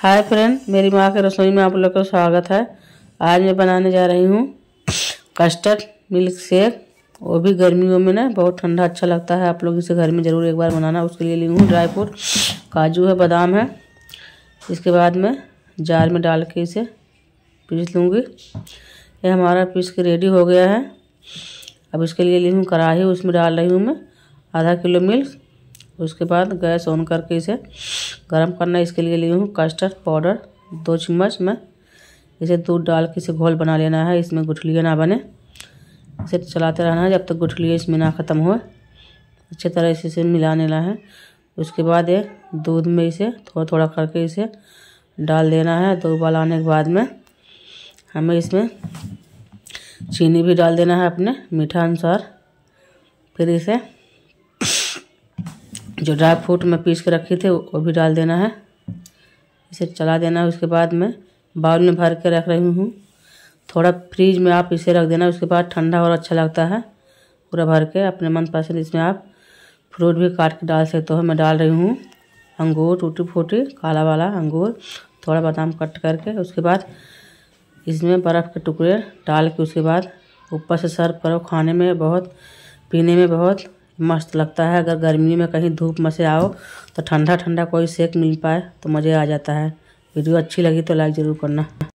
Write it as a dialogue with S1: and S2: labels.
S1: hi friend मेरी माँ के रसोई में आप लोग का स्वागत है आज मैं बनाने जा रही हूँ कस्टर्ड मिल्क शेक वो भी गर्मियों में ना बहुत ठंडा अच्छा लगता है आप लोग इसे घर में ज़रूर एक बार बनाना उसके लिए ली हूँ ड्राई फ्रूट काजू है बादाम है इसके बाद मैं जार में डाल के इसे पीस लूँगी ये हमारा पीस के रेडी हो गया है अब इसके लिए ली हूँ कढ़ाही उसमें डाल रही हूँ मैं आधा किलो मिल्क उसके बाद गैस ऑन करके इसे गर्म करना इसके लिए ली हूँ कस्टर्ड पाउडर दो चम्मच में इसे दूध डाल के इसे घोल बना लेना है इसमें गुठलियाँ ना बने इसे चलाते रहना है जब तक गुठलियाँ इसमें ना ख़त्म हो अच्छी तरह इसे इसे मिला लेना है उसके बाद ये दूध में इसे थोड़ा थोड़ा करके इसे डाल देना है दो उबाल आने के बाद में हमें इसमें चीनी भी डाल देना है अपने मीठा अनुसार फिर इसे जो ड्राई फ्रूट में पीस के रखी थी वो भी डाल देना है इसे चला देना है उसके बाद मैं बाउल में भर के रख रही हूँ थोड़ा फ्रीज में आप इसे रख देना उसके बाद ठंडा और अच्छा लगता है पूरा भर के अपने मनपसंद इसमें आप फ्रूट भी काट के डाल सकते हो मैं डाल रही हूँ अंगूर टूटी फूटी काला वाला अंगूर थोड़ा बादाम कट करके उसके बाद इसमें बर्फ़ के टुकड़े डाल के उसके बाद ऊपर से सर्व करो खाने में बहुत पीने में बहुत मस्त लगता है अगर गर्मी में कहीं धूप में से आओ तो ठंडा ठंडा कोई सेक मिल पाए तो मज़े आ जाता है वीडियो अच्छी लगी तो लाइक ज़रूर करना